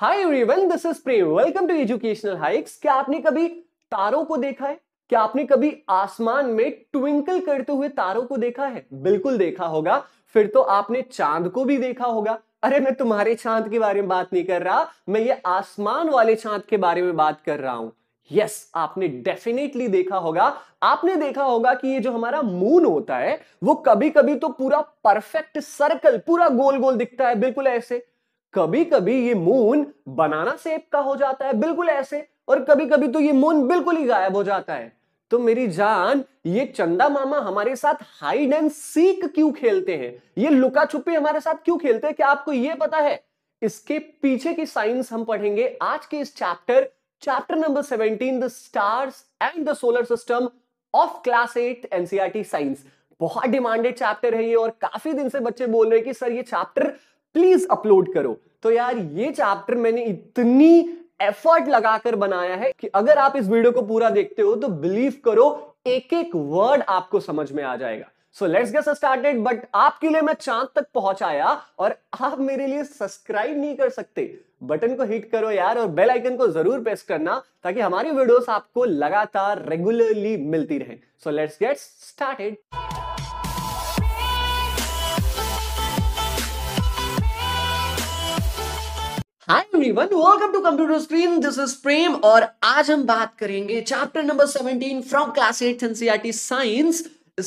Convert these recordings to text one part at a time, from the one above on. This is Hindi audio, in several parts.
Hi everyone this is Prey welcome to educational hikes क्या आपने कभी तारों को देखा है क्या आपने कभी आसमान में ट्विंकल करते हुए तारों को देखा है बिल्कुल देखा होगा फिर तो आपने चांद को भी देखा होगा अरे मैं तुम्हारे चांद के बारे में बात नहीं कर रहा मैं ये आसमान वाले चांद के बारे में बात कर रहा हूं यस yes, आपने डेफिनेटली देखा होगा आपने देखा होगा कि ये जो हमारा मून होता है वो कभी कभी तो पूरा परफेक्ट सर्कल पूरा गोल गोल दिखता है बिल्कुल ऐसे कभी कभी ये मून बनाना सेप का हो जाता है बिल्कुल ऐसे और कभी कभी तो ये मून बिल्कुल ही गायब हो जाता है तो मेरी जान ये चंदा मामा हमारे साथ हाइड एंड सीक क्यों खेलते हैं ये लुका छुपी हमारे साथ क्यों खेलते हैं क्या आपको ये पता है इसके पीछे की साइंस हम पढ़ेंगे आज के इस chapter chapter number 17 the stars and the solar system of class eight NCR science बहुत डिमांडेड चैप्टर है ये और काफी दिन से बच्चे बोल रहे हैं कि सर ये चैप्टर प्लीज अपलोड करो तो यार ये चैप्टर मैंने इतनी एफर्ट लगाकर बनाया है कि अगर आप इस वीडियो को पूरा देखते हो तो बिलीव करो एक एक वर्ड आपको समझ में आ जाएगा so let's get started but आपके लिए मैं चांद तक पहुंचाया और आप मेरे लिए सब्सक्राइब नहीं कर सकते बटन को हिट करो यार और बेल आइकन को जरूर प्रेस करना ताकि हमारी वीडियोस आपको लगातार रेगुलरली मिलती रहे so let's get started hi everyone welcome to computer screen this is Prem और आज हम बात करेंगे chapter number 17 from class 8 NCERT science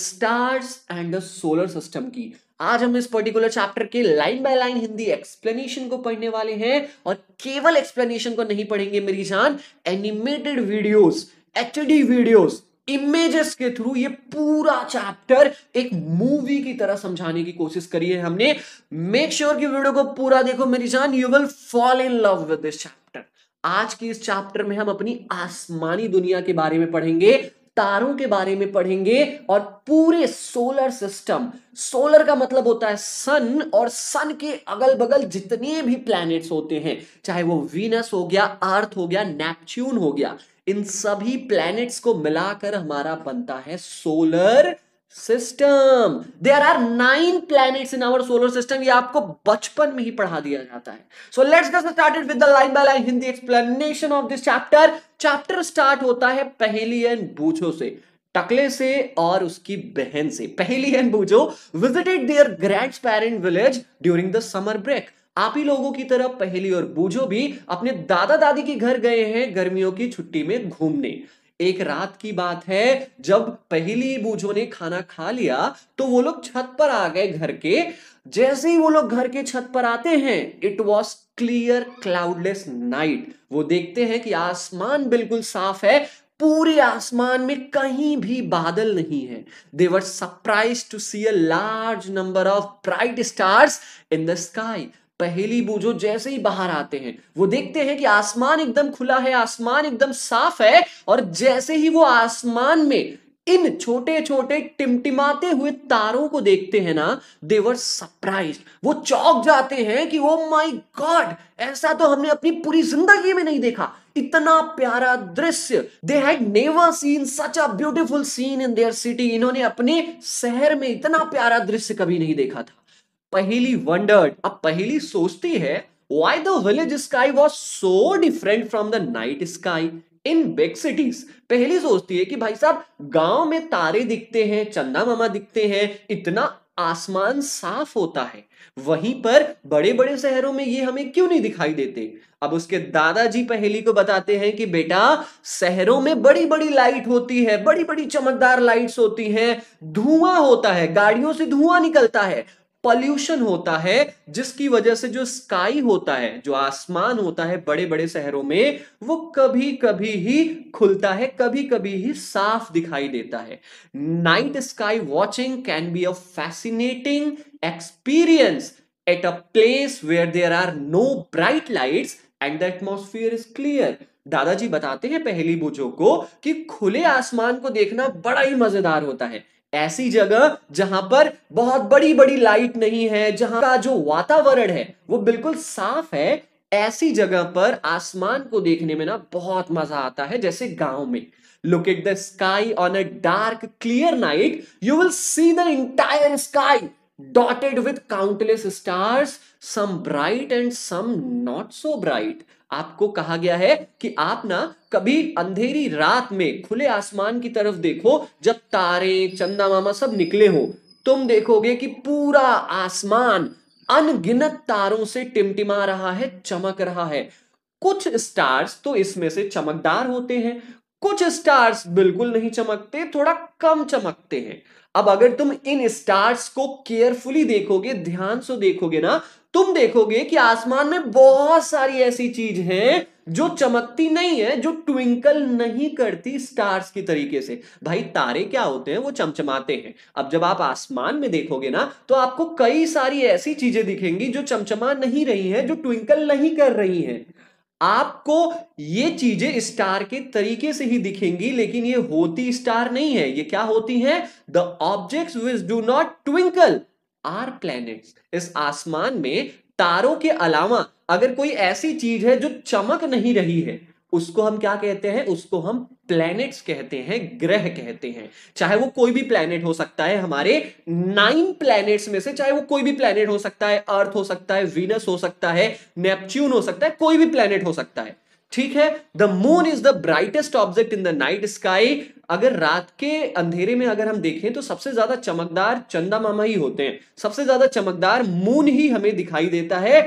stars and the solar system की आज हम इस पर्टिकुलर चैप्टर के line by line Hindi explanation को पढ़ने वाले हैं और केवल एक्सप्लेनेशन को नहीं पढ़ेंगे मेरी जान animated videos HD videos images के थ्रू ये पूरा चैप्टर एक मूवी की तरह समझाने की कोशिश करी है हमने मेक श्योर sure कि वीडियो को पूरा देखो मेरी जान you will fall in love with this chapter आज की इस चैप्टर में हम अपनी आसमानी दुनिया के बारे में पढ़ेंगे तारों के बारे में पढ़ेंगे और पूरे सोलर सिस्टम सोलर का मतलब होता है सन और सन के अगल बगल जितने भी प्लैनेट्स होते हैं चाहे वो वीनस हो गया अर्थ हो गया नेपच्यून हो गया इन सभी प्लैनेट्स को मिलाकर हमारा बनता है solar system there are nine planets in our solar system ये आपको बचपन में ही पढ़ा दिया जाता है so let's get started with the line by line Hindi explanation of this chapter chapter start होता है पहली एंड बूझो से टकले से और उसकी बहन से Paheli and Boojho visited their grandparent village during the summer break आप ही लोगों की तरह पहली और बूझो भी अपने दादा दादी के घर गए हैं गर्मियों की छुट्टी में घूमने एक रात की बात है जब पहली बूझो ने खाना खा लिया तो वो लोग छत पर आ गए घर के जैसे ही वो लोग घर के छत पर आते हैं it was clear cloudless night वो देखते हैं कि आसमान बिल्कुल साफ है पूरे आसमान में कहीं भी बादल नहीं है they were surprise to see a large number of bright stars in the sky Paheli Boojho जैसे ही बाहर आते हैं वो देखते हैं कि आसमान एकदम खुला है आसमान एकदम साफ है और जैसे ही वो आसमान में इन छोटे छोटे टिमटिमाते हुए तारों को देखते हैं ना देवर सरप्राइज वो चौक जाते हैं कि ओ माय गॉड ऐसा तो हमने अपनी पूरी जिंदगी में नहीं देखा इतना प्यारा दृश्य they had never seen such a beautiful scene in their city इन्होंने अपने शहर में इतना प्यारा दृश्य कभी नहीं देखा था पहली वंडर्ड अब पहली सोचती है why the village sky was so different from the night sky in big cities Paheli सोचती है कि भाई साहब गांव में तारे दिखते हैं चंदा मामा दिखते हैं इतना आसमान साफ होता है वहीं पर बड़े बड़े शहरों में ये हमें क्यों नहीं दिखाई देते अब उसके दादाजी पहली को बताते हैं कि बेटा शहरों में बड़ी बड़ी लाइट होती है बड़ी बड़ी चमकदार लाइट्स होती हैं धुआं होता है गाड़ियों से धुआं निकलता है पॉल्यूशन होता है जिसकी वजह से जो स्काई होता है जो आसमान होता है बड़े बड़े शहरों में वो कभी कभी ही खुलता है कभी कभी ही साफ दिखाई देता है night sky watching can be a fascinating experience at a place where there are no bright lights and the atmosphere is clear दादाजी बताते हैं पहली बुझो को कि खुले आसमान को देखना बड़ा ही मजेदार होता है ऐसी जगह जहां पर बहुत बड़ी बड़ी लाइट नहीं है जहां का जो वातावरण है वो बिल्कुल साफ है ऐसी जगह पर आसमान को देखने में ना बहुत मजा आता है जैसे गांव में look at the sky on a dark clear night you will see the entire sky dotted with countless stars some bright and some not so bright आपको कहा गया है कि आप ना कभी अंधेरी रात में खुले आसमान की तरफ देखो जब तारे चंदा मामा सब निकले हो तुम देखोगे कि पूरा आसमान अनगिनत तारों से टिमटिमा रहा है चमक रहा है कुछ स्टार्स तो इसमें से चमकदार होते हैं कुछ स्टार्स बिल्कुल नहीं चमकते थोड़ा कम चमकते हैं अब अगर तुम इन स्टार्स को केयरफुली देखोगे ध्यान से देखोगे ना तुम देखोगे कि आसमान में बहुत सारी ऐसी चीज है जो चमकती नहीं है जो ट्विंकल नहीं करती स्टार्स की तरीके से भाई तारे क्या होते हैं वो चमचमाते हैं अब जब आप आसमान में देखोगे ना तो आपको कई सारी ऐसी चीजें दिखेंगी जो चमचमा नहीं रही हैं जो ट्विंकल नहीं कर रही हैं आपको ये चीजें स्टार के तरीके से ही दिखेंगी लेकिन ये होती स्टार नहीं है ये क्या होती है the object which do not twinkle are planets इस आसमान में तारों के अलावा अगर कोई ऐसी चीज है जो चमक नहीं रही है उसको हम क्या कहते हैं उसको हम प्लैनेट्स कहते हैं ग्रह कहते हैं चाहे वो कोई भी प्लैनेट हो सकता है हमारे नाइन प्लैनेट्स में से चाहे वो कोई भी प्लैनेट हो सकता है अर्थ हो सकता है वीनस हो सकता है नेपच्यून हो सकता है कोई भी प्लैनेट हो सकता है ठीक है the moon is the brightest object in the night sky अगर रात के अंधेरे में अगर हम देखें तो सबसे ज्यादा चमकदार चंदा मामा ही होते हैं सबसे ज्यादा चमकदार मून ही हमें दिखाई देता है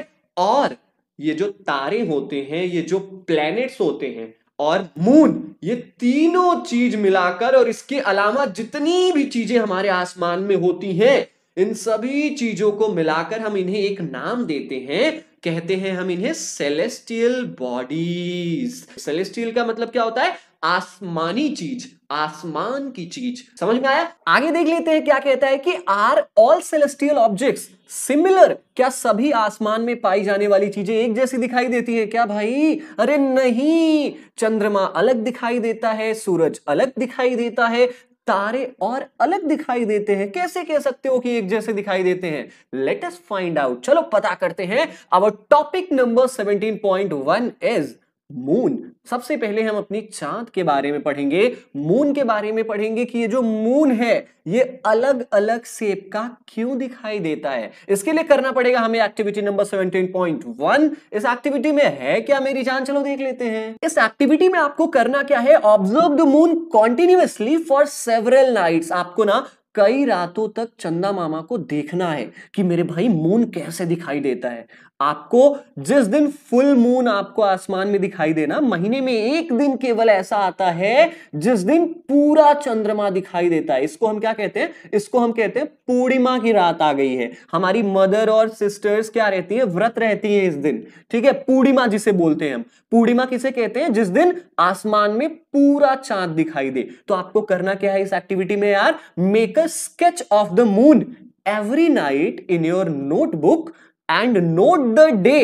और ये जो तारे होते हैं ये जो प्लैनेट्स होते हैं और मून ये तीनों चीज मिलाकर और इसके अलावा जितनी भी चीजें हमारे आसमान में होती हैं इन सभी चीजों को मिलाकर हम इन्हें एक नाम देते हैं कहते हैं हम इन्हें सेलेस्टियल बॉडीज सेलेस्टियल का मतलब क्या होता है आसमानी चीज आसमान की चीज समझ में आया आगे देख लेते हैं क्या कहता है कि are all celestial objects similar क्या सभी आसमान में पाई जाने वाली चीजें एक जैसी दिखाई देती है क्या भाई अरे नहीं चंद्रमा अलग दिखाई देता है सूरज अलग दिखाई देता है तारे और अलग दिखाई देते हैं कैसे कह सकते हो कि एक जैसे दिखाई देते हैं लेटेस्ट फाइंड आउट चलो पता करते हैं our topic number 17.1 is moon सबसे पहले हम अपनी चांद के बारे में पढ़ेंगे मून के बारे में पढ़ेंगे कि ये जो मून है ये अलग अलग सेप का क्यों दिखाई देता है इसके लिए करना पड़ेगा हमें एक्टिविटी नंबर 17.1 इस एक्टिविटी में है क्या मेरी जान चलो देख लेते हैं इस एक्टिविटी में आपको करना क्या है observe the moon continuously for several nights आपको ना कई रातों तक चंदा मामा को देखना है कि मेरे भाई मून कैसे दिखाई देता है आपको जिस दिन फुल मून आपको आसमान में दिखाई देना महीने में एक दिन केवल ऐसा आता है जिस दिन पूरा चंद्रमा दिखाई देता है इसको हम क्या कहते हैं इसको हम कहते हैं पूर्णिमा की रात आ गई है हमारी मदर और सिस्टर्स क्या रहती है व्रत रहती है इस दिन ठीक है पूर्णिमा जिसे बोलते हैं हम पूर्णिमा किसे कहते हैं जिस दिन आसमान में पूरा चांद दिखाई दे तो आपको करना क्या है इस एक्टिविटी में यार make a sketch of the moon every night in your notebook and note the day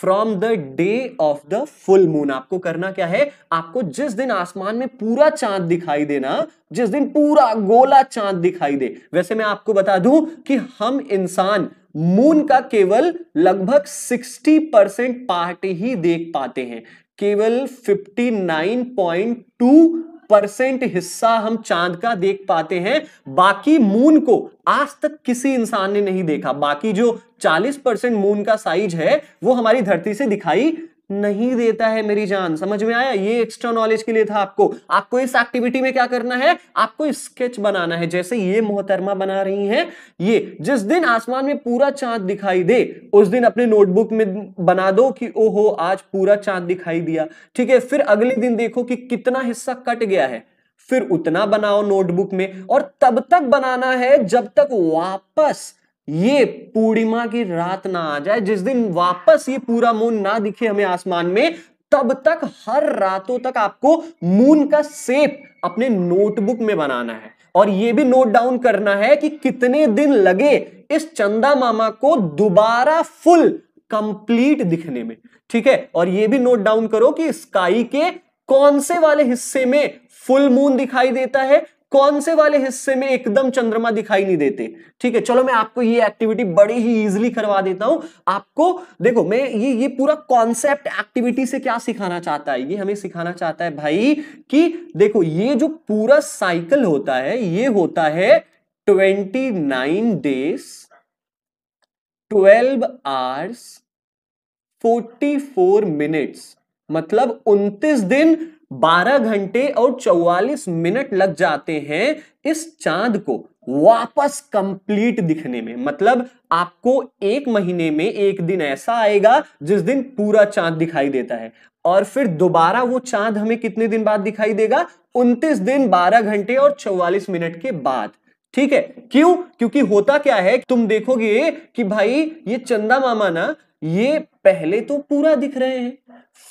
from the day of the full moon आपको करना क्या है आपको जिस दिन आसमान में पूरा चांद दिखाई देना जिस दिन पूरा गोला चांद दिखाई दे वैसे मैं आपको बता दूं कि हम इंसान मून का केवल लगभग 60 परसेंट पार्ट ही देख पाते हैं केवल 59.2 परसेंट हिस्सा हम चांद का देख पाते हैं बाकी मून को आज तक किसी इंसान ने नहीं देखा बाकी जो 40 परसेंट मून का साइज है वो हमारी धरती से दिखाई नहीं देता है मेरी जान समझ में आया ये एक्स्ट्रा नॉलेज के लिए था आपको आपको इस एक्टिविटी में क्या करना है आपको स्केच बनाना है जैसे ये मोहतरमा बना रही हैं ये जिस दिन आसमान में पूरा चांद दिखाई दे उस दिन अपने नोटबुक में बना दो कि ओहो आज पूरा चांद दिखाई दिया ठीक है फिर अगले दिन देखो कि कितना हिस्सा कट गया है फिर उतना बनाओ नोटबुक में और तब तक बनाना है जब तक वापस ये पूर्णिमा की रात ना आ जाए जिस दिन वापस ये पूरा मून ना दिखे हमें आसमान में तब तक हर रातों तक आपको मून का सेप अपने नोटबुक में बनाना है और ये भी नोट डाउन करना है कि कितने दिन लगे इस चंदा मामा को दोबारा फुल कंप्लीट दिखने में ठीक है और ये भी नोट डाउन करो कि स्काई के कौन से वाले हिस्से में फुल मून दिखाई देता है कौन से वाले हिस्से में एकदम चंद्रमा दिखाई नहीं देते ठीक है चलो मैं आपको ये एक्टिविटी बड़ी ही इजिली करवा देता हूं आपको देखो मैं ये ये पूरा कॉन्सेप्ट एक्टिविटी से क्या सिखाना चाहता है ये हमें सिखाना चाहता है भाई कि देखो ये जो पूरा साइकिल होता है ये होता है twenty nine days twelve hours forty four minutes मतलब उनतीस दिन 12 घंटे और 44 मिनट लग जाते हैं इस चांद को वापस कंप्लीट दिखने में मतलब आपको एक महीने में एक दिन ऐसा आएगा जिस दिन पूरा चांद दिखाई देता है और फिर दोबारा वो चांद हमें कितने दिन बाद दिखाई देगा 29 दिन 12 घंटे और 44 मिनट के बाद ठीक है क्यों क्योंकि होता क्या है तुम देखोगे कि भाई ये चंदा मामा ना ये पहले तो पूरा दिख रहे हैं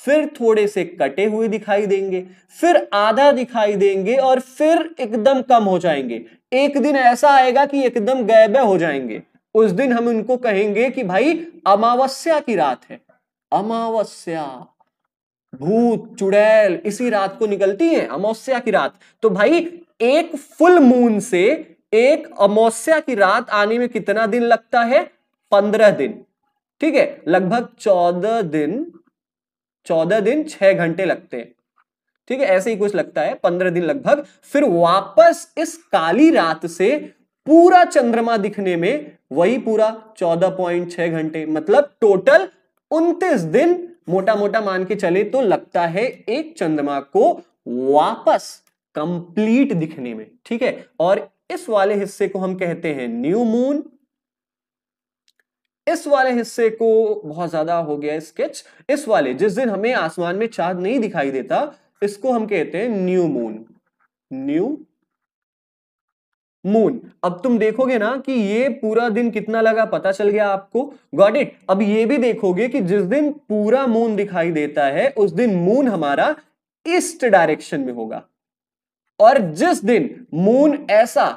फिर थोड़े से कटे हुए दिखाई देंगे फिर आधा दिखाई देंगे और फिर एकदम कम हो जाएंगे एक दिन ऐसा आएगा कि एकदम गैब हो जाएंगे उस दिन हम उनको कहेंगे कि भाई अमावस्या की रात है अमावस्या भूत चुड़ैल इसी रात को निकलती है अमावस्या की रात तो भाई एक फुल मून से एक अमावस्या की रात आने में कितना दिन लगता है पंद्रह दिन ठीक है लगभग चौदह दिन चौदह दिन छह घंटे लगते हैं ठीक है ऐसे ही कुछ लगता है पंद्रह दिन लगभग फिर वापस इस काली रात से पूरा चंद्रमा दिखने में वही पूरा चौदह पॉइंट छह घंटे मतलब टोटल उनतीस दिन मोटा मोटा मान के चले तो लगता है एक चंद्रमा को वापस कंप्लीट दिखने में ठीक है और इस वाले हिस्से को हम कहते हैं न्यू मून इस वाले हिस्से को बहुत ज्यादा हो गया स्केच इस वाले जिस दिन हमें आसमान में चांद नहीं दिखाई देता इसको हम कहते हैं न्यू मून न्यू मून अब तुम देखोगे ना कि ये पूरा दिन कितना लगा पता चल गया आपको गॉट इट अब ये भी देखोगे कि जिस दिन पूरा मून दिखाई देता है उस दिन मून हमारा ईस्ट डायरेक्शन में होगा और जिस दिन मून ऐसा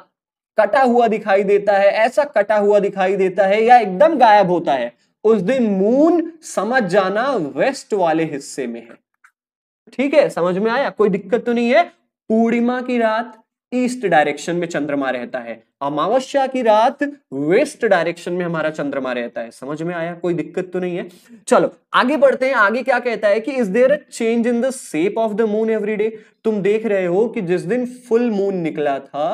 कटा हुआ दिखाई देता है ऐसा कटा हुआ दिखाई देता है या एकदम गायब होता है उस दिन मून समझ जाना वेस्ट वाले हिस्से में है ठीक है समझ में आया कोई दिक्कत तो नहीं है पूर्णिमा की रात ईस्ट डायरेक्शन में चंद्रमा रहता है अमावस्या की रात वेस्ट डायरेक्शन में हमारा चंद्रमा रहता है समझ में आया कोई दिक्कत तो नहीं है चलो आगे बढ़ते हैं आगे क्या कहता है कि is there a change in the shape of the moon every day तुम देख रहे हो कि जिस दिन फुल मून निकला था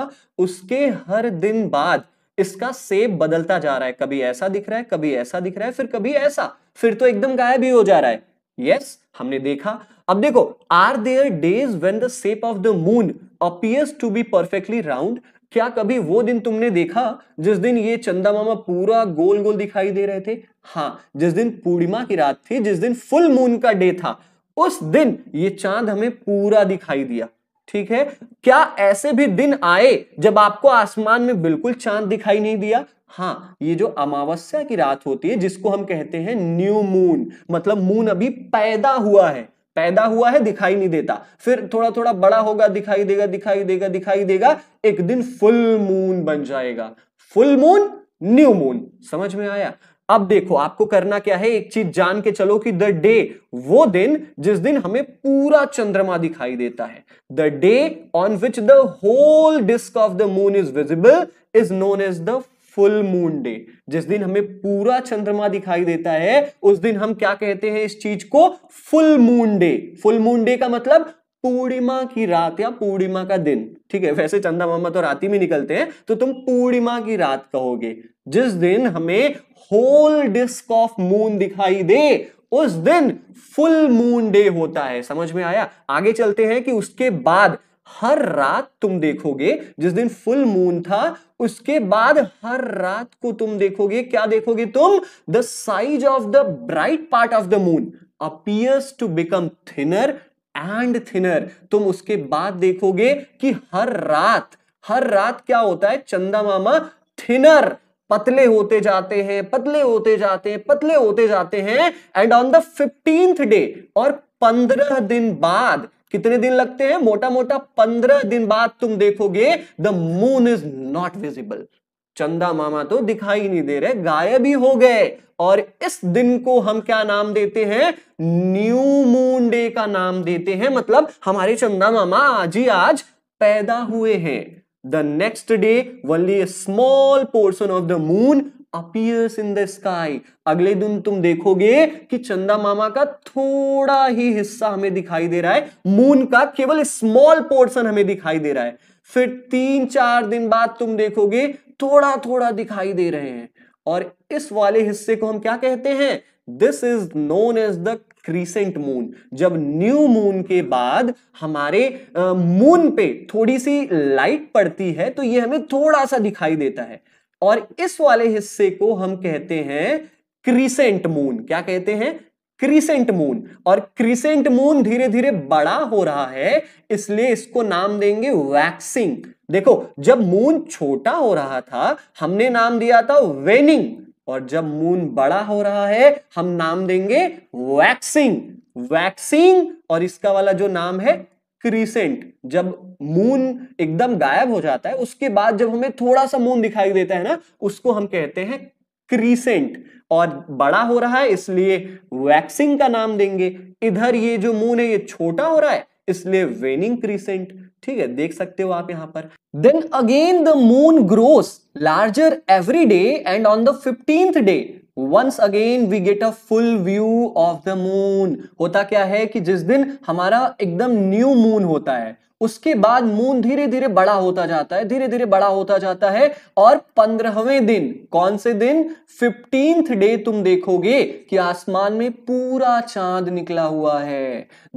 उसके हर दिन बाद इसका सेप बदलता जा रहा है कभी ऐसा दिख रहा है कभी ऐसा दिख रहा है फिर कभी ऐसा फिर तो एकदम गायब ही हो जा रहा है यस yes, हमने देखा अब देखो are there days when the shape of the moon appears to be perfectly round क्या कभी वो दिन तुमने देखा जिस दिन ये चंदा मामा पूरा गोल गोल दिखाई दे रहे थे हाँ जिस दिन पूर्णिमा की रात थी जिस दिन फुल मून का डे था उस दिन ये चांद हमें पूरा दिखाई दिया ठीक है क्या ऐसे भी दिन आए जब आपको आसमान में बिल्कुल चांद दिखाई नहीं दिया हाँ ये जो अमावस्या की रात होती है जिसको हम कहते हैं न्यू मून मतलब मून अभी पैदा हुआ है पैदा हुआ है दिखाई नहीं देता फिर थोड़ा थोड़ा बड़ा होगा दिखाई देगा दिखाई देगा दिखाई देगा एक दिन फुल मून बन जाएगा फुल मून न्यू मून समझ में आया अब देखो आपको करना क्या है एक चीज जान के चलो कि द डे वो दिन जिस दिन हमें पूरा चंद्रमा दिखाई देता है the day on which the whole disc of the moon is visible is known as the full moon day जिस दिन हमें पूरा चंद्रमा दिखाई देता है उस दिन हम क्या कहते हैं इस चीज को full moon day full moon day का मतलब पूर्णिमा की रात या पूर्णिमा का दिन ठीक है वैसे चंदा मामा तो रात ही में निकलते हैं तो तुम पूर्णिमा की रात कहोगे जिस दिन हमें होल डिस्क ऑफ मून दिखाई दे उस दिन फुल मून डे होता है समझ में आया आगे चलते हैं कि उसके बाद हर रात तुम देखोगे जिस दिन फुल मून था उसके बाद हर रात को तुम देखोगे क्या देखोगे तुम the size of the bright part of the moon appears to become thinner and thinner तुम उसके बाद देखोगे कि हर रात हर रात क्या होता है चंदा मामा थिनर पतले होते जाते हैं पतले होते जाते हैं पतले होते जाते हैं and on the fifteenth day और पंद्रह दिन बाद कितने दिन लगते हैं मोटा मोटा पंद्रह दिन बाद तुम देखोगे the moon is not visible चंदा मामा तो दिखाई नहीं दे रहे गायब ही हो गए और इस दिन को हम क्या नाम देते हैं न्यू मून डे का नाम देते हैं मतलब हमारे चंदा मामा आज ही आज पैदा हुए हैं the next day only small portion of the moon appears in the sky अगले दिन तुम देखोगे कि चंदा मामा का थोड़ा ही हिस्सा हमें दिखाई दे रहा है मून का केवल स्मॉल पोर्शन हमें दिखाई दे रहा है फिर तीन चार दिन बाद तुम देखोगे थोड़ा थोड़ा दिखाई दे रहे हैं और इस वाले हिस्से को हम क्या कहते हैं this is known as the crescent moon जब न्यू मून के बाद हमारे मून पे थोड़ी सी लाइट पड़ती है तो ये हमें थोड़ा सा दिखाई देता है और इस वाले हिस्से को हम कहते हैं क्रीसेंट मून क्या कहते हैं क्रीसेंट मून और क्रीसेंट मून धीरे धीरे बड़ा हो रहा है इसलिए इसको नाम देंगे वैक्सिंग देखो जब मून छोटा हो रहा था हमने नाम दिया था वेनिंग और जब मून बड़ा हो रहा है हम नाम देंगे वैक्सिंग वैक्सिंग और इसका वाला जो नाम है क्रीसेंट जब मून एकदम गायब हो जाता है उसके बाद जब हमें थोड़ा सा मून दिखाई देता है ना उसको हम कहते हैं क्रीसेंट और बड़ा हो रहा है इसलिए वैक्सिंग का नाम देंगे इधर ये जो मून है ये छोटा हो रहा है इसलिए वेनिंग क्रीसेंट ठीक है देख सकते हो आप यहां पर then again the moon grows larger every day and on the fifteenth day once again we get a full view of the moon होता क्या है कि जिस दिन हमारा एकदम न्यू मून होता है उसके बाद मून धीरे धीरे बड़ा होता जाता है धीरे धीरे बड़ा होता जाता है और पंद्रहवें दिन कौन से दिन फिफ्टींथ डे तुम देखोगे कि आसमान में पूरा चांद निकला हुआ है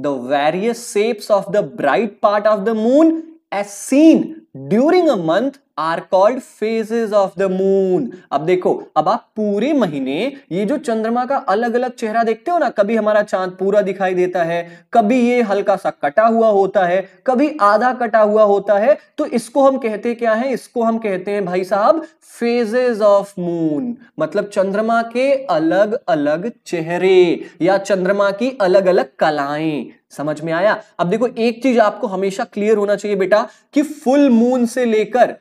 the various shapes of the bright part of the moon as seen during a month are called phases of the moon अब देखो अब आप पूरे महीने ये जो चंद्रमा का अलग अलग चेहरा देखते हो ना कभी हमारा चांद पूरा दिखाई देता है कभी ये हल्का सा कटा हुआ होता है कभी आधा कटा हुआ होता है तो इसको हम कहते क्या है इसको हम कहते हैं भाई साहब फेजेस ऑफ मून मतलब चंद्रमा के अलग अलग चेहरे या चंद्रमा की अलग अलग कलाएं समझ में आया अब देखो एक चीज आपको हमेशा क्लियर होना चाहिए बेटा कि फुल मून से लेकर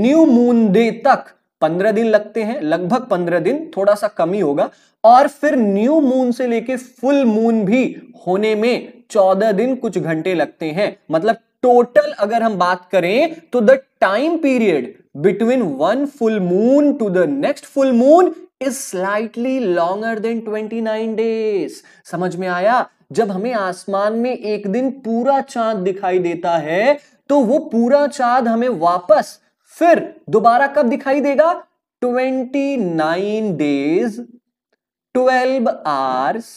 न्यू मून डे तक पंद्रह दिन लगते हैं लगभग पंद्रह दिन थोड़ा सा कमी होगा और फिर न्यू मून से लेकर फुल मून भी होने में चौदह दिन कुछ घंटे लगते हैं मतलब टोटल अगर हम बात करें तो the time period between one full moon to the next full moon is slightly longer than twenty nine days समझ में आया जब हमें आसमान में एक दिन पूरा चांद दिखाई देता है तो वो पूरा चांद हमें वापस फिर दोबारा कब दिखाई देगा 29 डेज 12 आवर्स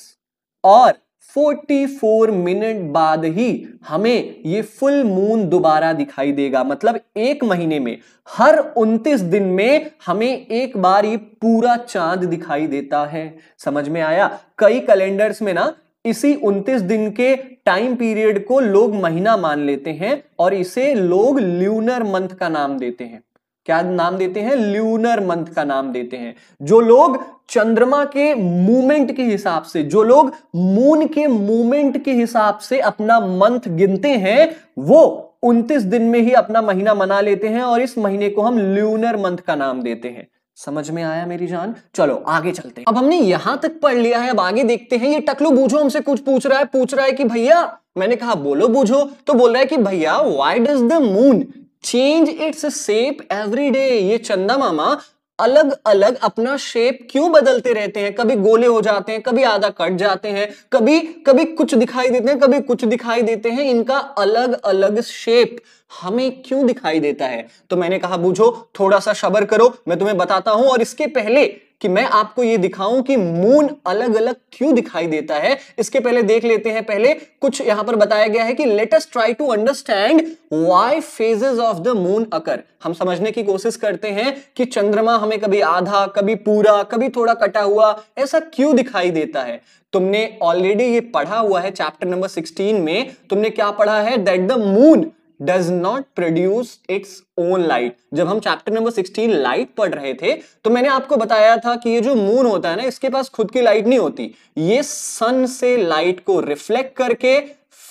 और 44 मिनट बाद ही हमें ये फुल मून दोबारा दिखाई देगा मतलब एक महीने में हर 29 दिन में हमें एक बार ये पूरा चांद दिखाई देता है समझ में आया कई कैलेंडर्स में ना इसी 29 दिन के टाइम पीरियड को लोग महीना मान लेते हैं और इसे लोग ल्यूनर मंथ का नाम देते हैं क्या नाम देते हैं ल्यूनर मंथ का नाम देते हैं जो लोग चंद्रमा के मूवमेंट के हिसाब से जो लोग मून के मूवमेंट के हिसाब से अपना मंथ गिनते हैं वो 29 दिन में ही अपना महीना मना लेते हैं और इस महीने को हम ल्यूनर मंथ का नाम देते हैं समझ में आया मेरी जान चलो आगे चलते हैं अब हमने यहां तक पढ़ लिया है अब आगे देखते हैं ये टकलू बूझो हमसे कुछ पूछ रहा है पूछ रहा है कि भैया मैंने कहा बोलो बूझो तो बोल रहा है कि भैया why does the moon change its shape every day ये चंदा मामा अलग अलग अपना शेप क्यों बदलते रहते हैं कभी गोले हो जाते हैं कभी आधा कट जाते हैं कभी कभी कुछ दिखाई देते हैं कभी कुछ दिखाई देते हैं इनका अलग अलग शेप हमें क्यों दिखाई देता है तो मैंने कहा बूझो थोड़ा सा शबर करो मैं तुम्हें बताता हूं और इसके पहले कि मैं आपको ये दिखाऊं कि मून अलग अलग क्यों दिखाई देता है इसके पहले देख लेते हैं पहले कुछ यहां पर बताया गया है कि let us try to understand why phases of the moon occur हम समझने की कोशिश करते हैं कि चंद्रमा हमें कभी आधा कभी पूरा कभी थोड़ा कटा हुआ ऐसा क्यों दिखाई देता है तुमने ऑलरेडी ये पढ़ा हुआ है चैप्टर नंबर 16 में तुमने क्या पढ़ा है that the moon does not produce its own light जब हम चैप्टर नंबर 16 लाइट पढ़ रहे थे तो मैंने आपको बताया था कि ये जो मून होता है ना इसके पास खुद की लाइट नहीं होती ये सन से लाइट को रिफ्लेक्ट करके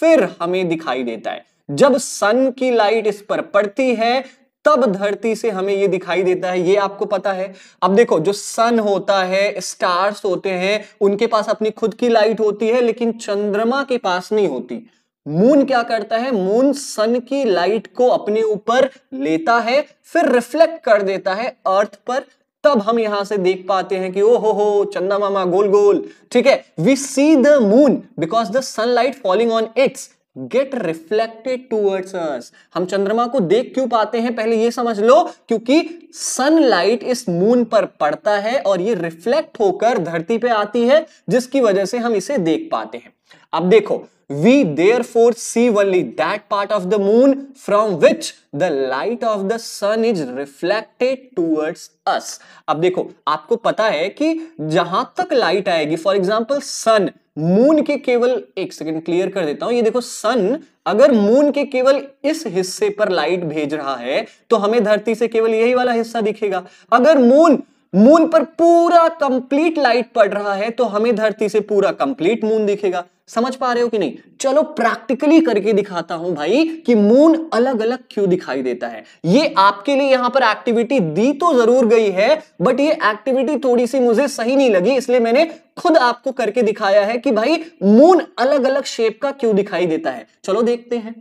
फिर हमें दिखाई देता है जब सन की लाइट इस पर पड़ती है तब धरती से हमें ये दिखाई देता है ये आपको पता है अब देखो जो सन होता है स्टार्स होते हैं उनके पास अपनी खुद की लाइट होती है लेकिन चंद्रमा के पास नहीं होती मून क्या करता है मून सन की लाइट को अपने ऊपर लेता है फिर रिफ्लेक्ट कर देता है अर्थ पर तब हम यहां से देख पाते हैं कि ओ हो हो चंदा मामा गोल गोल ठीक है we see the moon because the sunlight falling on its get reflected towards us हम चंद्रमा को देख क्यों पाते हैं पहले ये समझ लो क्योंकि सनलाइट इस मून पर पड़ता है और ये रिफ्लेक्ट होकर धरती पे आती है जिसकी वजह से हम इसे देख पाते हैं अब देखो We therefore see only that part of the moon from which the light of the sun is reflected towards us. अब देखो आपको पता है कि जहां तक light आएगी for example sun मून के केवल एक सेकेंड क्लियर कर देता हूं ये देखो सन अगर मून के केवल इस हिस्से पर लाइट भेज रहा है तो हमें धरती से केवल यही वाला हिस्सा दिखेगा अगर मून मून पर पूरा कंप्लीट लाइट पड़ रहा है तो हमें धरती से पूरा कंप्लीट मून दिखेगा समझ पा रहे हो कि नहीं चलो प्रैक्टिकली करके दिखाता हूं भाई कि मून अलग अलग क्यों दिखाई देता है ये आपके लिए यहां पर एक्टिविटी दी तो जरूर गई है बट ये एक्टिविटी थोड़ी सी मुझे सही नहीं लगी इसलिए मैंने खुद आपको करके दिखाया है कि भाई मून अलग अलग शेप का क्यों दिखाई देता है चलो देखते हैं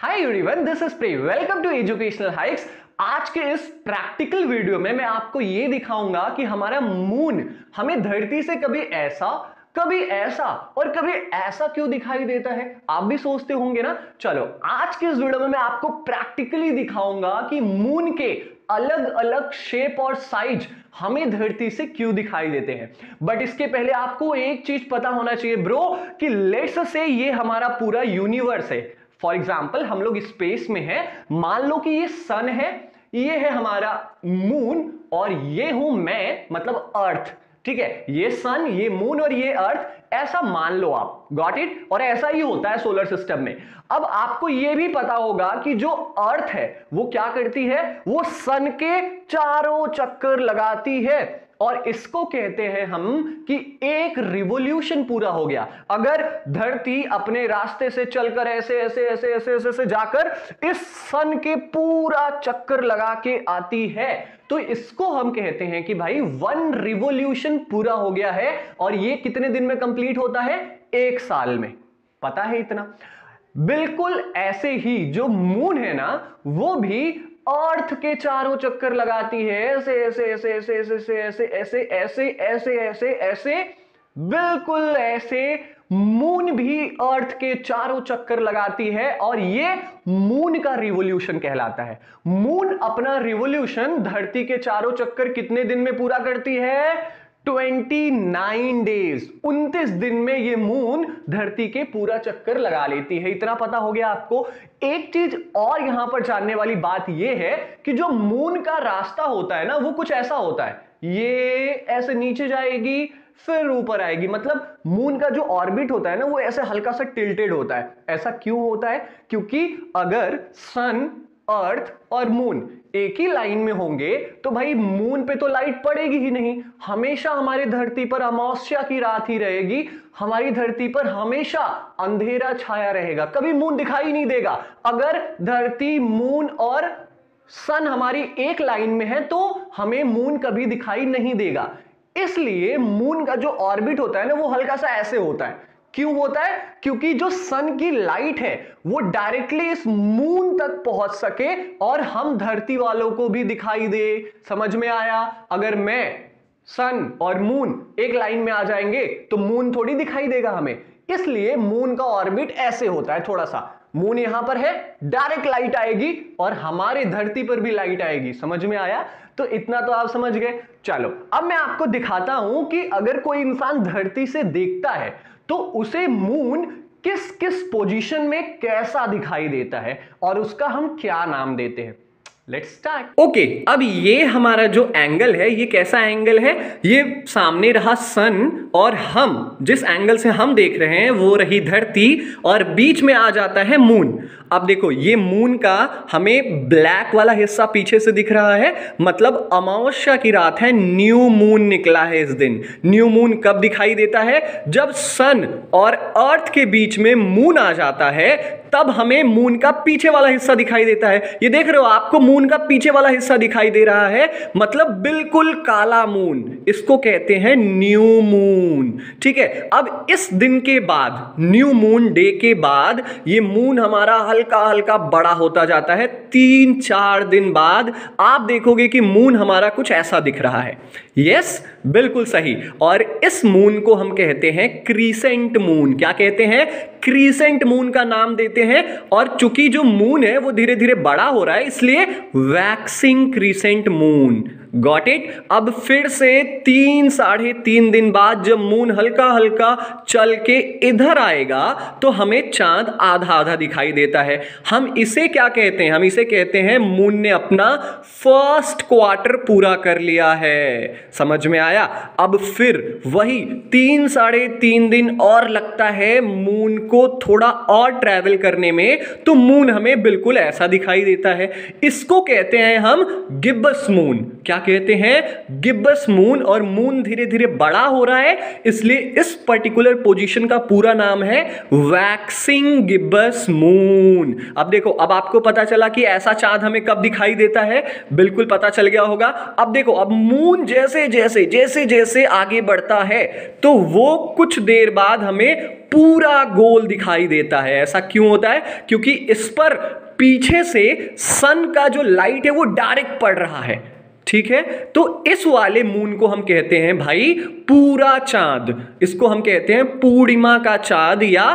Hi everyone, this is Prey. Welcome to educational hikes आज के इस प्रैक्टिकल वीडियो में मैं आपको ये दिखाऊंगा कि हमारा मून हमें धरती से कभी ऐसा कभी ऐसा और कभी ऐसा क्यों दिखाई देता है आप भी सोचते होंगे ना चलो आज के इस वीडियो में मैं आपको प्रैक्टिकली दिखाऊंगा कि मून के अलग अलग शेप और साइज हमें धरती से क्यों दिखाई देते हैं बट इसके पहले आपको एक चीज पता होना चाहिए ब्रो कि लेट्स से ये हमारा पूरा यूनिवर्स है फॉर एग्जाम्पल हम लोग स्पेस में है मान लो कि ये सन है ये है हमारा मून और ये हूं मैं मतलब अर्थ ठीक है ये सन ये मून और ये अर्थ ऐसा मान लो आप गॉट इट और ऐसा ही होता है सोलर सिस्टम में अब आपको यह भी पता होगा कि जो अर्थ है वो क्या करती है वो सन के चारों चक्कर लगाती है और इसको कहते हैं हम कि एक रिवोल्यूशन पूरा हो गया अगर धरती अपने रास्ते से चलकर ऐसे ऐसे ऐसे ऐसे ऐसे ऐसे जाकर इस सन के पूरा चक्कर लगा के आती है तो इसको हम कहते हैं कि भाई वन रिवोल्यूशन पूरा हो गया है और ये कितने दिन में कंप्लीट कंप्लीट होता है एक साल में पता है इतना बिल्कुल ऐसे ही जो मून है ना वो भी अर्थ के चारों चक्कर लगाती है ऐसे ऐसे ऐसे ऐसे ऐसे ऐसे ऐसे ऐसे ऐसे ऐसे ऐसे बिल्कुल ऐसे मून भी अर्थ के चारों चक्कर लगाती है और ये मून का रिवोल्यूशन कहलाता है मून अपना रिवोल्यूशन धरती के चारों चक्कर कितने दिन में पूरा करती है 29 डेज 29 दिन में ये मून धरती के पूरा चक्कर लगा लेती है इतना पता हो गया आपको एक चीज और यहां पर जानने वाली बात ये है कि जो मून का रास्ता होता है ना वो कुछ ऐसा होता है ये ऐसे नीचे जाएगी फिर ऊपर आएगी मतलब मून का जो ऑर्बिट होता है ना वो ऐसे हल्का सा टिल्टेड होता है ऐसा क्यों होता है क्योंकि अगर सन अर्थ और मून एक ही लाइन में होंगे तो भाई मून पे तो लाइट पड़ेगी ही नहीं हमेशा हमारी धरती पर अमावस्या की रात ही रहेगी हमारी धरती पर हमेशा अंधेरा छाया रहेगा कभी मून दिखाई नहीं देगा अगर धरती मून और सन हमारी एक लाइन में है तो हमें मून कभी दिखाई नहीं देगा इसलिए मून का जो ऑर्बिट होता है ना वो हल्का सा ऐसे होता है क्यों होता है क्योंकि जो सन की लाइट है वो डायरेक्टली इस मून तक पहुंच सके और हम धरती वालों को भी दिखाई दे समझ में आया अगर मैं सन और मून एक लाइन में आ जाएंगे तो मून थोड़ी दिखाई देगा हमें इसलिए मून का ऑर्बिट ऐसे होता है थोड़ा सा मून यहां पर है डायरेक्ट लाइट आएगी और हमारे धरती पर भी लाइट आएगी समझ में आया तो इतना तो आप समझ गए चलो अब मैं आपको दिखाता हूं कि अगर कोई इंसान धरती से देखता है तो उसे मून किस किस पोजीशन में कैसा दिखाई देता है और उसका हम क्या नाम देते हैं लेट्स स्टार्ट ओके अब ये हमारा जो एंगल है ये कैसा एंगल है ये सामने रहा सन और हम जिस एंगल से हम देख रहे हैं वो रही धरती और बीच में आ जाता है मून अब देखो ये मून का हमें ब्लैक वाला हिस्सा पीछे से दिख रहा है मतलब अमावस्या की रात है न्यू मून निकला है इस दिन न्यू मून कब दिखाई देता है जब सन और अर्थ के बीच में मून आ जाता है तब हमें मून का पीछे वाला हिस्सा दिखाई देता है ये देख रहे हो आपको मून का पीछे वाला हिस्सा दिखाई दे रहा है मतलब बिल्कुल काला मून इसको कहते हैं न्यू मून ठीक है अब इस दिन के बाद न्यू मून डे के बाद ये मून हमारा हल्का हल्का बड़ा होता जाता है तीन चार दिन बाद आप देखोगे कि मून हमारा कुछ ऐसा दिख रहा है यस बिल्कुल सही और इस मून को हम कहते हैं क्रीसेंट मून क्या कहते हैं क्रीसेंट मून का नाम देते हैं और चूंकि जो मून है वो धीरे धीरे बड़ा हो रहा है इसलिए waxing crescent moon got it अब फिर से तीन साढ़े तीन दिन बाद जब मून हल्का हल्का चल के इधर आएगा तो हमें चांद आधा आधा दिखाई देता है हम इसे क्या कहते हैं हम इसे कहते हैं मून ने अपना फर्स्ट क्वार्टर पूरा कर लिया है समझ में आया अब फिर वही तीन साढ़े तीन दिन और लगता है मून को थोड़ा और ट्रेवल करने में तो मून हमें बिल्कुल ऐसा दिखाई देता है इसको कहते हैं हम गिब्बस मून क्या कहते हैं गिब्बस मून और मून धीरे धीरे बड़ा हो रहा है इसलिए इस पर्टिकुलर पोजीशन का पूरा नाम है वैक्सिंग गिब्बस मून अब देखो अब आपको पता चला कि ऐसा चांद हमें कब दिखाई देता है बिल्कुल पता चल गया होगा अब देखो अब मून जैसे जैसे जैसे जैसे आगे बढ़ता है तो वो कुछ देर बाद हमें पूरा गोल दिखाई देता है ऐसा क्यों होता है क्योंकि इस पर पीछे से सन का जो लाइट है वो डायरेक्ट पड़ रहा है ठीक है तो इस वाले मून को हम कहते हैं भाई पूरा चांद इसको हम कहते हैं पूर्णिमा का चांद या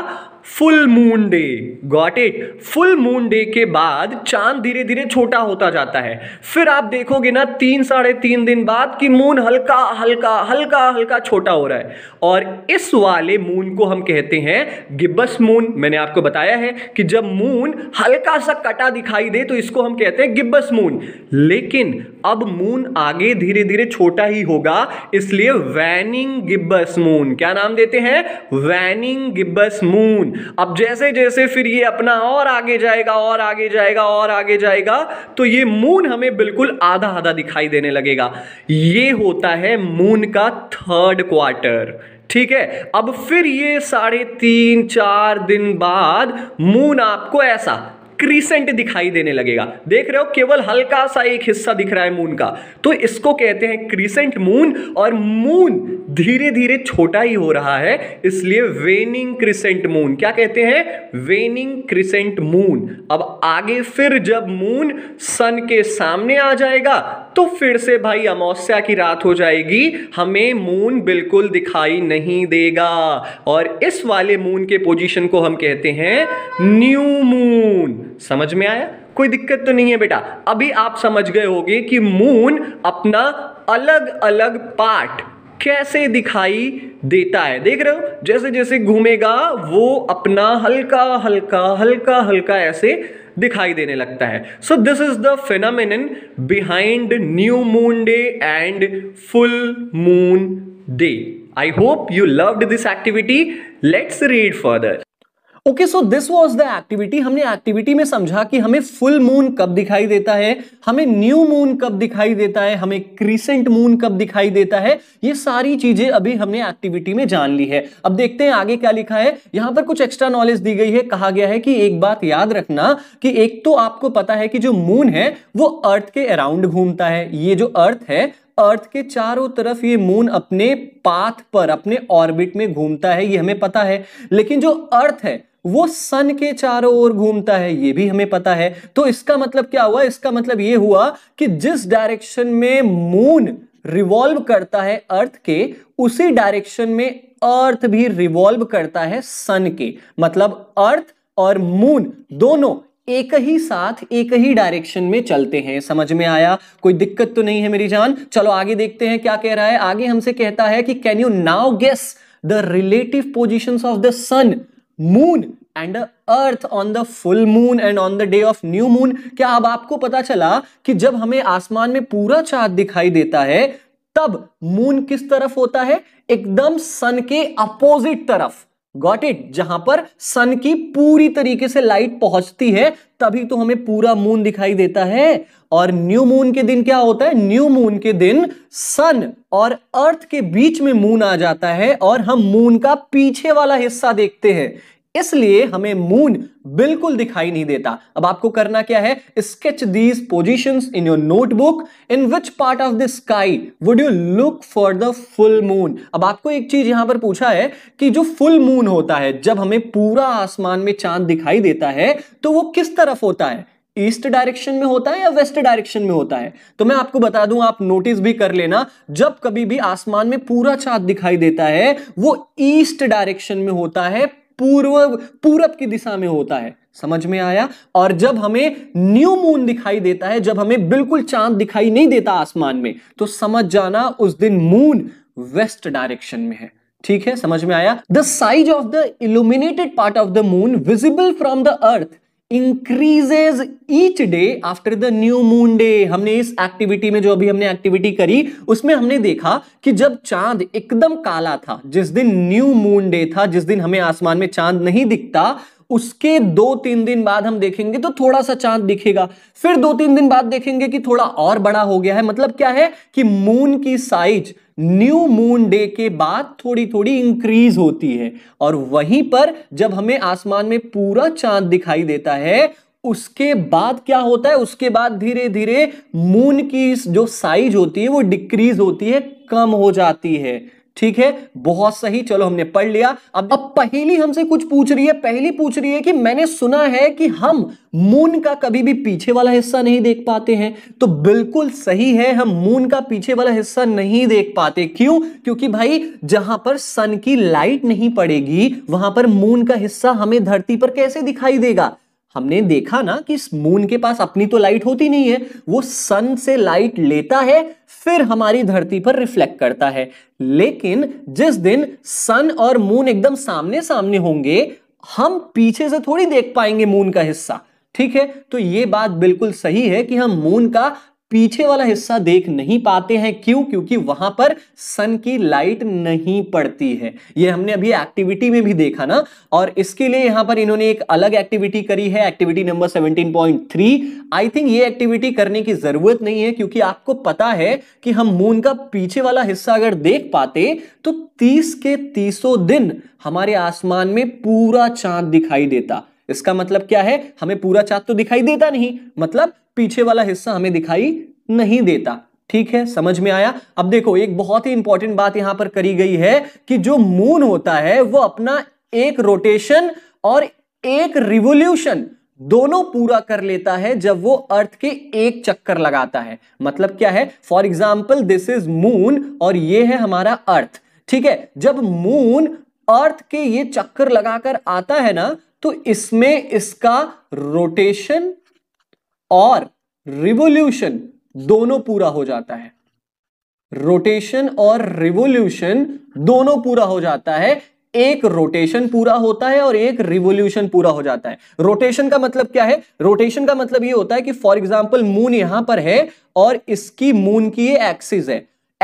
full moon day got it full moon day के बाद चांद धीरे धीरे छोटा होता जाता है फिर आप देखोगे ना तीन साढ़े तीन दिन बाद कि मून हल्का हल्का हल्का हल्का छोटा हो रहा है और इस वाले मून को हम कहते हैं गिब्बस मून मैंने आपको बताया है कि जब मून हल्का सा कटा दिखाई दे तो इसको हम कहते हैं गिब्बस मून लेकिन अब मून आगे धीरे धीरे छोटा ही होगा इसलिए वैनिंग गिब्बस मून क्या नाम देते हैं वैनिंग गिब्बस मून अब जैसे जैसे फिर ये अपना और आगे जाएगा और आगे जाएगा और आगे जाएगा तो ये मून हमें बिल्कुल आधा आधा दिखाई देने लगेगा ये होता है मून का थर्ड क्वार्टर ठीक है अब फिर ये साढ़े तीन चार दिन बाद मून आपको ऐसा क्रीसेंट दिखाई देने लगेगा देख रहे हो केवल हल्का सा एक हिस्सा दिख रहा है मून का तो इसको कहते हैं क्रीसेंट मून और मून धीरे धीरे छोटा ही हो रहा है इसलिए वेनिंग क्रिसेंट मून क्या कहते हैं वेनिंग क्रिसेंट मून अब आगे फिर जब मून सन के सामने आ जाएगा तो फिर से भाई अमावस्या की रात हो जाएगी हमें मून बिल्कुल दिखाई नहीं देगा और इस वाले मून के पोजीशन को हम कहते हैं न्यू मून समझ में आया कोई दिक्कत तो नहीं है बेटा अभी आप समझ गए होगे कि मून अपना अलग अलग पार्ट कैसे दिखाई देता है देख रहे हो जैसे जैसे घूमेगा वो अपना हल्का हल्का हल्का हल्का ऐसे दिखाई देने लगता है so this is the phenomenon behind new moon day and full moon day I hope you loved this activity let's read further okay so this was the activity हमने एक्टिविटी में समझा कि हमें फुल मून कब दिखाई देता है हमें न्यू मून कब दिखाई देता है हमें क्रीसेंट मून कब दिखाई देता है ये सारी चीजें अभी हमने एक्टिविटी में जान ली है अब देखते हैं आगे क्या लिखा है यहां पर कुछ एक्स्ट्रा नॉलेज दी गई है कहा गया है कि एक बात याद रखना कि एक तो आपको पता है कि जो मून है वो अर्थ के अराउंड घूमता है ये जो अर्थ है अर्थ के चारों तरफ ये मून अपने पाथ पर अपने ऑर्बिट में घूमता है ये हमें पता है लेकिन जो अर्थ है वो सन के चारों ओर घूमता है ये भी हमें पता है तो इसका मतलब क्या हुआ इसका मतलब ये हुआ कि जिस डायरेक्शन में मून रिवॉल्व करता है अर्थ के उसी डायरेक्शन में अर्थ भी रिवॉल्व करता है सन के मतलब अर्थ और मून दोनों एक ही साथ एक ही डायरेक्शन में चलते हैं समझ में आया कोई दिक्कत तो नहीं है मेरी जान चलो आगे देखते हैं क्या कह रहा है आगे हमसे कहता है कि can you now guess the relative position of the sun moon and earth on the full moon and on the day of new moon क्या अब आपको पता चला कि जब हमें आसमान में पूरा चांद दिखाई देता है तब मून किस तरफ होता है एकदम सन के अपोजिट तरफ गॉट इट जहां पर सन की पूरी तरीके से लाइट पहुंचती है तभी तो हमें पूरा मून दिखाई देता है और न्यू मून के दिन क्या होता है न्यू मून के दिन सन और अर्थ के बीच में मून आ जाता है और हम मून का पीछे वाला हिस्सा देखते हैं इसलिए हमें मून बिल्कुल दिखाई नहीं देता अब आपको करना क्या है sketch these position in your notebook in which part of the sky would you look for the full moon अब आपको एक चीज यहां पर पूछा है कि जो फुल मून होता है जब हमें पूरा आसमान में चांद दिखाई देता है तो वो किस तरफ होता है ईस्ट डायरेक्शन में होता है या वेस्ट डायरेक्शन में होता है तो मैं आपको बता दूं आप नोटिस भी कर लेना जब कभी भी आसमान में पूरा चांद दिखाई देता है वो ईस्ट डायरेक्शन में होता है पूर्व पूरब की दिशा में होता है समझ में आया और जब हमें न्यू मून दिखाई देता है जब हमें बिल्कुल चांद दिखाई नहीं देता आसमान में तो समझ जाना उस दिन मून वेस्ट डायरेक्शन में है ठीक है समझ में आया the size of the illuminated part of the moon visible from the earth increases each day after the new moon day हमने इस एक्टिविटी में जो अभी हमने एक्टिविटी करी उसमें हमने देखा कि जब चांद एकदम काला था जिस दिन न्यू मून डे था जिस दिन हमें आसमान में चांद नहीं दिखता उसके हम्म। दो तीन दिन बाद हम देखेंगे तो थोड़ा सा चांद दिखेगा फिर दो तीन दिन बाद देखेंगे कि थोड़ा और बड़ा हो गया है मतलब क्या है कि मून की साइज न्यू मून डे के बाद थोड़ी थोड़ी इंक्रीज होती है और वहीं पर जब हमें आसमान में पूरा चांद दिखाई देता है उसके बाद क्या होता है उसके बाद धीरे धीरे मून की जो साइज होती है वो डिक्रीज होती है कम हो जाती है ठीक है बहुत सही चलो हमने पढ़ लिया अब अब पहली हमसे कुछ पूछ रही है पहली पूछ रही है कि मैंने सुना है कि हम मून का कभी भी पीछे वाला हिस्सा नहीं देख पाते हैं तो बिल्कुल सही है हम मून का पीछे वाला हिस्सा नहीं देख पाते क्यों क्योंकि भाई जहां पर सन की लाइट नहीं पड़ेगी वहां पर मून का हिस्सा हमें धरती पर कैसे दिखाई देगा हमने देखा ना कि मून के पास अपनी तो लाइट होती नहीं है वो सन से लाइट लेता है फिर हमारी धरती पर रिफ्लेक्ट करता है लेकिन जिस दिन सन और मून एकदम सामने सामने होंगे हम पीछे से थोड़ी देख पाएंगे मून का हिस्सा ठीक है तो ये बात बिल्कुल सही है कि हम मून का पीछे वाला हिस्सा देख नहीं पाते हैं क्यों क्योंकि वहां पर सन की लाइट नहीं पड़ती है ये हमने अभी एक्टिविटी में भी देखा ना और इसके लिए यहां पर इन्होंने एक अलग एक्टिविटी करी है एक्टिविटी नंबर 17.3 आई थिंक ये एक्टिविटी करने की जरूरत नहीं है क्योंकि आपको पता है कि हम मून का पीछे वाला हिस्सा अगर देख पाते तो तीस के तीसों दिन हमारे आसमान में पूरा चांद दिखाई देता इसका मतलब क्या है हमें पूरा चांद तो दिखाई देता नहीं मतलब पीछे वाला हिस्सा हमें दिखाई नहीं देता ठीक है समझ में आया अब देखो एक बहुत ही इंपॉर्टेंट बात यहां पर करी गई है कि जो मून होता है वो अपना एक रोटेशन और एक रिवोल्यूशन दोनों पूरा कर लेता है जब वो अर्थ के एक चक्कर लगाता है मतलब क्या है for example this is moon और ये है हमारा अर्थ ठीक है जब मून अर्थ के ये चक्कर लगाकर आता है ना तो इसमें इसका रोटेशन और रिवोल्यूशन दोनों पूरा हो जाता है रोटेशन और रिवोल्यूशन दोनों पूरा हो जाता है एक रोटेशन पूरा होता है और एक रिवोल्यूशन पूरा हो जाता है रोटेशन का मतलब क्या है रोटेशन का मतलब ये होता है कि फॉर एग्जाम्पल मून यहां पर है और इसकी मून की ये एक्सिस है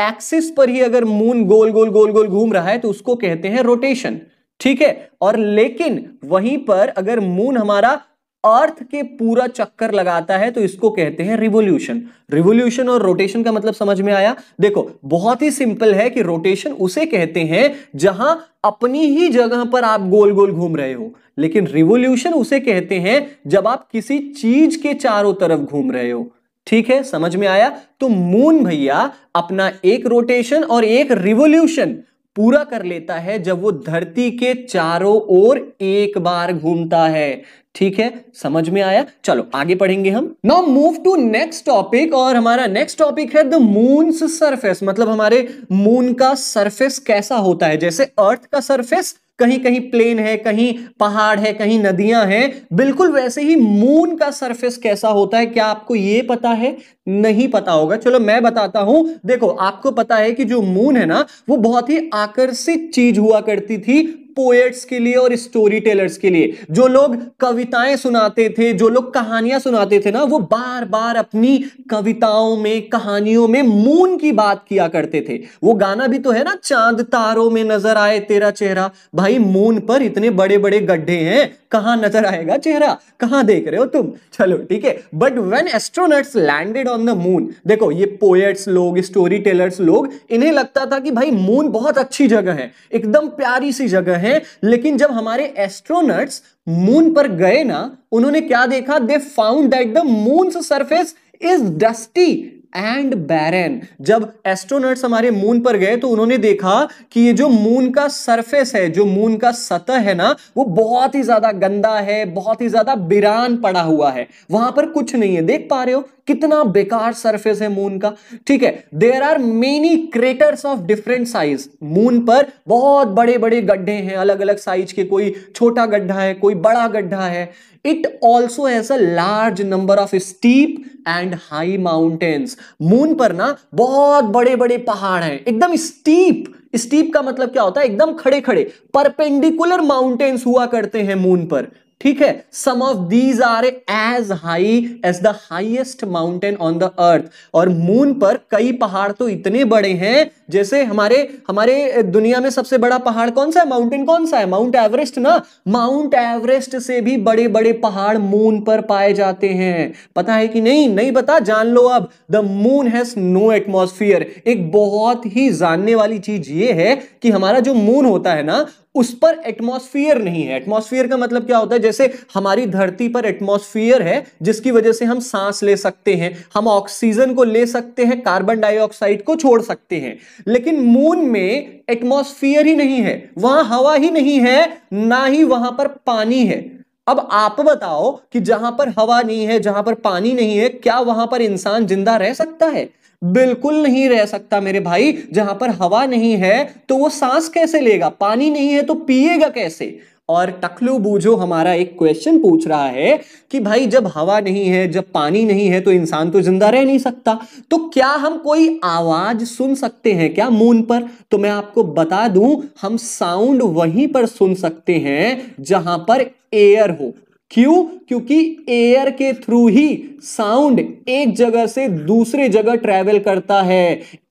एक्सिस पर ही अगर मून गोल गोल गोल गोल घूम रहा है तो उसको कहते हैं रोटेशन ठीक है और लेकिन वहीं पर अगर मून हमारा अर्थ के पूरा चक्कर लगाता है तो इसको कहते हैं रिवोल्यूशन रिवोल्यूशन और रोटेशन का मतलब समझ में आया देखो बहुत ही सिंपल है कि रोटेशन उसे कहते हैं जहां अपनी ही जगह पर आप गोल गोल घूम रहे हो लेकिन रिवोल्यूशन उसे कहते हैं जब आप किसी चीज के चारों तरफ घूम रहे हो ठीक है समझ में आया तो मून भैया अपना एक रोटेशन और एक रिवोल्यूशन पूरा कर लेता है जब वो धरती के चारों ओर एक बार घूमता है ठीक है समझ में आया चलो आगे पढ़ेंगे हम now move to next topic और हमारा नेक्स्ट टॉपिक है द मून सरफेस मतलब हमारे मून का सरफेस कैसा होता है जैसे अर्थ का सरफेस कहीं कहीं प्लेन है कहीं पहाड़ है कहीं नदियां हैं बिल्कुल वैसे ही मून का सरफेस कैसा होता है क्या आपको ये पता है नहीं पता होगा चलो मैं बताता हूं देखो आपको पता है कि जो मून है ना वो बहुत ही आकर्षित चीज हुआ करती थी पोएट्स के लिए और स्टोरी टेलर्स के लिए जो लोग कविताएं सुनाते थे जो लोग कहानियां सुनाते थे ना वो बार बार अपनी कविताओं में कहानियों में मून की बात किया करते थे वो गाना भी तो है ना चांद तारों में नजर आए तेरा चेहरा भाई मून पर इतने बड़े बड़े गड्ढे हैं कहाँ नजर आएगा चेहरा कहाँ देख रहे हो तुम चलो ठीक है but when astronauts landed on the moon देखो ये पोएट्स लोग स्टोरी टेलर्स लोग इन्हें लगता था कि भाई मून बहुत अच्छी जगह है एकदम प्यारी सी जगह है है लेकिन जब हमारे एस्ट्रोनट्स मून पर गए ना उन्होंने क्या देखा they found that the moon surface is dusty and barren जब एस्ट्रोनट्स हमारे मून पर गए तो उन्होंने देखा कि ये जो मून का सरफेस है जो मून का सतह है ना वो बहुत ही ज्यादा गंदा है बहुत ही ज्यादा बिरान पड़ा हुआ है वहां पर कुछ नहीं है देख पा रहे हो कितना बेकार सरफेस है मून का ठीक है there are many craters of different size moon पर बहुत बड़े बड़े गड्ढे हैं अलग अलग साइज के कोई छोटा गड्ढा है कोई बड़ा गड्ढा है it also has a large number of steep and high mountains moon पर ना बहुत बड़े बड़े पहाड़ हैं एकदम स्टीप स्टीप का मतलब क्या होता है एकदम खड़े खड़े परपेंडिकुलर माउंटेन्स हुआ करते हैं मून पर ठीक है some of these are as high as the highest mountain on the earth और मून पर कई पहाड़ तो इतने बड़े हैं जैसे हमारे हमारे दुनिया में सबसे बड़ा पहाड़ कौन सा है माउंटेन कौन सा है माउंट एवरेस्ट ना माउंट एवरेस्ट से भी बड़े बड़े पहाड़ मून पर पाए जाते हैं पता है कि नहीं नहीं पता जान लो अब the moon has no atmosphere एक बहुत ही जानने वाली चीज ये है कि हमारा जो मून होता है ना उस पर एटमॉस्फेयर नहीं है एटमॉस्फेयर का मतलब क्या होता है जैसे हमारी धरती पर एटमॉस्फेयर है जिसकी वजह से हम सांस ले सकते हैं हम ऑक्सीजन को ले सकते हैं कार्बन डाइऑक्साइड को छोड़ सकते हैं लेकिन मून में एटमॉस्फेयर ही नहीं है वहां हवा ही नहीं है ना ही वहां पर पानी है अब आप बताओ कि जहां पर हवा नहीं है जहां पर पानी नहीं है क्या वहां पर इंसान जिंदा रह सकता है बिल्कुल नहीं रह सकता मेरे भाई जहां पर हवा नहीं है तो वो सांस कैसे लेगा पानी नहीं है तो पिएगा कैसे और टकलू बूझो हमारा एक क्वेश्चन पूछ रहा है कि भाई जब हवा नहीं है जब पानी नहीं है तो इंसान तो जिंदा रह नहीं सकता तो क्या हम कोई आवाज सुन सकते हैं क्या मून पर तो मैं आपको बता दूं हम साउंड वहीं पर सुन सकते हैं जहां पर एयर हो क्यों क्योंकि एयर के थ्रू ही साउंड एक जगह से दूसरे जगह ट्रेवल करता है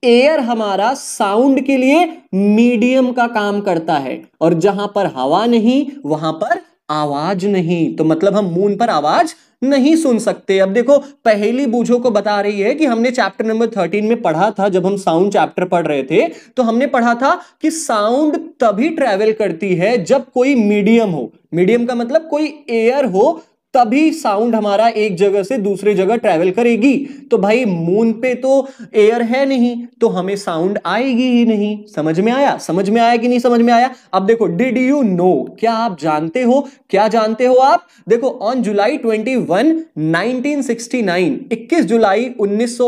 एयर हमारा साउंड के लिए मीडियम का काम करता है और जहां पर हवा नहीं वहां पर आवाज नहीं तो मतलब हम मून पर आवाज नहीं सुन सकते अब देखो पहली बूझो को बता रही है कि हमने चैप्टर नंबर थर्टीन में पढ़ा था जब हम साउंड चैप्टर पढ़ रहे थे तो हमने पढ़ा था कि साउंड तभी ट्रेवल करती है जब कोई मीडियम हो मीडियम का मतलब कोई एयर हो तभी साउंड हमारा एक जगह से दूसरे जगह ट्रेवल करेगी तो भाई मून पे तो एयर है नहीं तो हमें साउंड आएगी ही नहीं समझ में आया समझ में आया कि नहीं समझ में आया अब देखो डिड यू नो क्या आप जानते हो क्या जानते हो आप देखो ऑन जुलाई 21 1969 21 जुलाई उन्नीस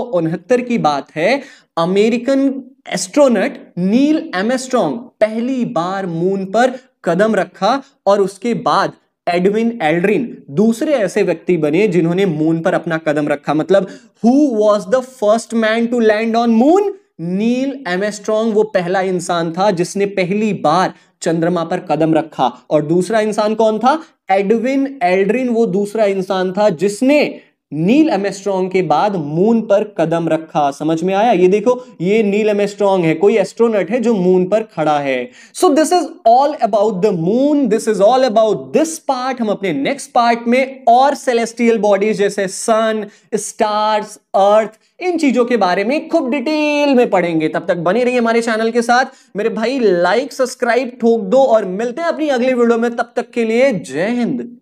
की बात है अमेरिकन एस्ट्रोनट नील एमस्ट्रॉन्ग पहली बार मून पर कदम रखा और उसके बाद एडविन एल्ड्रिन दूसरे ऐसे व्यक्ति बने जिन्होंने मून पर अपना कदम रखा मतलब who was the first man to land on moon Neil Armstrong वो पहला इंसान था जिसने पहली बार चंद्रमा पर कदम रखा और दूसरा इंसान कौन था एडविन एल्ड्रिन वो दूसरा इंसान था जिसने नील एमेस्ट्रॉन्ग के बाद मून पर कदम रखा समझ में आया ये देखो ये नील एमेस्ट्रॉन्ग है कोई एस्ट्रोनट है जो मून पर खड़ा है so this is all about the moon this is all about this part हम अपने नेक्स्ट पार्ट में और सेलेस्टियल बॉडीज जैसे सन स्टार्स अर्थ इन चीजों के बारे में खूब डिटेल में पढ़ेंगे तब तक बने रहिए हमारे चैनल के साथ मेरे भाई लाइक सब्सक्राइब ठोक दो और मिलते हैं अपनी अगली वीडियो में तब तक के लिए जय हिंद